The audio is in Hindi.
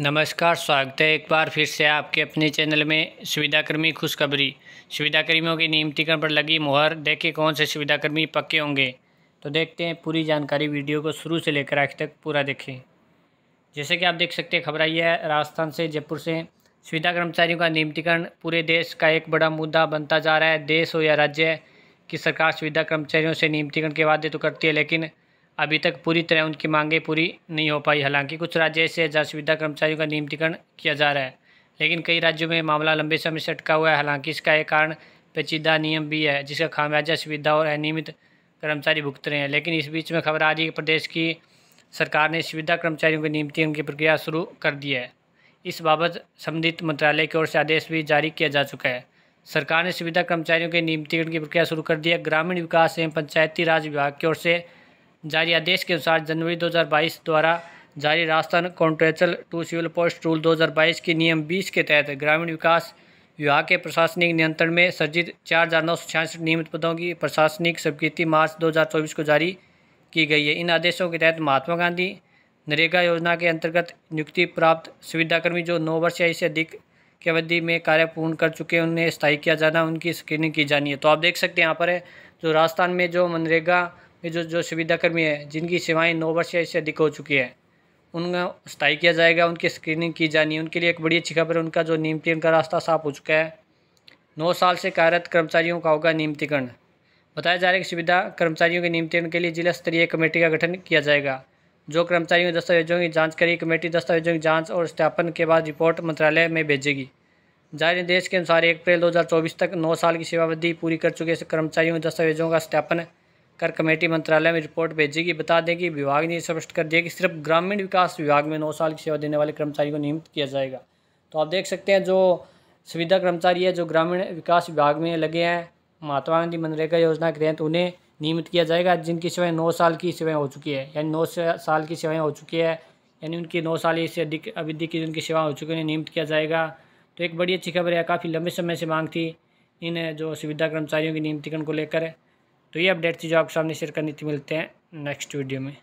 नमस्कार स्वागत है एक बार फिर से आपके अपने चैनल में सुविधाकर्मी खुशखबरी सुविधाकर्मियों की नियमितीकरण पर लगी मुहर देखिए कौन से सुविधाकर्मी पक्के होंगे तो देखते हैं पूरी जानकारी वीडियो को शुरू से लेकर आखिर तक पूरा देखें जैसे कि आप देख सकते हैं खबर आई है राजस्थान से जयपुर से सुविधा कर्मचारियों का नियमितीकरण पूरे देश का एक बड़ा मुद्दा बनता जा रहा है देश हो या राज्य की सरकार सुविधा कर्मचारियों से नियमितीकरण के वादे तो करती है लेकिन अभी तक पूरी तरह उनकी मांगें पूरी नहीं हो पाई हालांकि कुछ राज्य ऐसे हजार सुविधा कर्मचारियों का नियमितीकरण किया जा रहा है लेकिन कई राज्यों में मामला लंबे समय से अटका हुआ है हालांकि इसका एक कारण पेचीदा नियम भी है जिसका खामियाजा सुविधा और अनियमित कर्मचारी भुगत रहे हैं लेकिन इस बीच में खबर आ रही है कि प्रदेश की सरकार ने सुविधा कर्मचारियों के नियमितीकरण की प्रक्रिया शुरू कर दी है इस बाबत संबंधित मंत्रालय की ओर से आदेश भी जारी किया जा चुका है सरकार ने सुविधा कर्मचारियों के नियमितीकरण की प्रक्रिया शुरू कर दी है ग्रामीण विकास एवं पंचायती राज विभाग की ओर से जारी आदेश के अनुसार जनवरी 2022 द्वारा जारी Rajasthan contractual to civil post rule 2022 के नियम 20 के तहत ग्रामीण विकास विभाग के प्रशासनिक नियंत्रण में सर्जित चार हज़ार नौ सौ छियासठ नियमित पदों की प्रशासनिक स्वीकृति मार्च 2024 को जारी की गई है इन आदेशों के तहत महात्मा गांधी नरेगा योजना के अंतर्गत नियुक्ति प्राप्त सुविधाकर्मी जो नौ वर्ष या इससे अधिक की अवधि में कार्य पूर्ण कर चुके हैं उन्हें स्थायी किया जाना उनकी स्क्रीनिंग की जानी है तो आप देख सकते हैं यहाँ पर है जो राजस्थान में जो मनरेगा में जो जो सुविधाकर्मी है जिनकी सेवाएं नौ वर्ष या इससे अधिक हो चुकी है उनका स्थायी किया जाएगा उनकी स्क्रीनिंग की जानी उनके लिए एक बड़ी अच्छी खबर है उनका जो नियमतीकरण का रास्ता साफ हो चुका है नौ साल से कार्यरत कर्मचारियों का होगा नियमतीकरण बताया जा रहा है कि सुविधा कर्मचारियों के नियमतीकरण के लिए जिला स्तरीय कमेटी का गठन किया जाएगा जो कर्मचारियों दस्तावेजों की जाँच करेगी कमेटी दस्तावेजों की जाँच और स्थापन के बाद रिपोर्ट मंत्रालय में भेजेगी जारी निर्देश के अनुसार एक अप्रैल दो तक नौ साल की सेवावधि पूरी कर चुके कर्मचारियों के दस्तावेजों का स्थापन कर कमेटी मंत्रालय में रिपोर्ट भेजेगी बता दें कि विभाग ने स्पष्ट कर दिया कि सिर्फ ग्रामीण विकास विभाग में नौ साल की सेवा देने वाले कर्मचारी को नियमित किया जाएगा तो आप देख सकते हैं जो सुविधा कर्मचारी है जो ग्रामीण विकास विभाग में लगे हैं महात्मा गांधी मनरेगा योजना के तहत उन्हें नियमित किया जाएगा जिनकी सेवाएँ नौ साल की सेवाएँ हो चुकी है यानी नौ साल की सेवाएँ हो चुकी है यानी उनकी नौ साल से अधिक अवधि की जिनकी सेवाएँ हो चुकी है नियमित किया जाएगा तो एक बड़ी अच्छी खबर है काफ़ी लंबे समय से मांग थी इन जो सुविधा कर्मचारियों के नियमितीकरण को लेकर तो ये अपडेट थी जो आपको सामने शेयर करनी थी मिलते हैं नेक्स्ट वीडियो में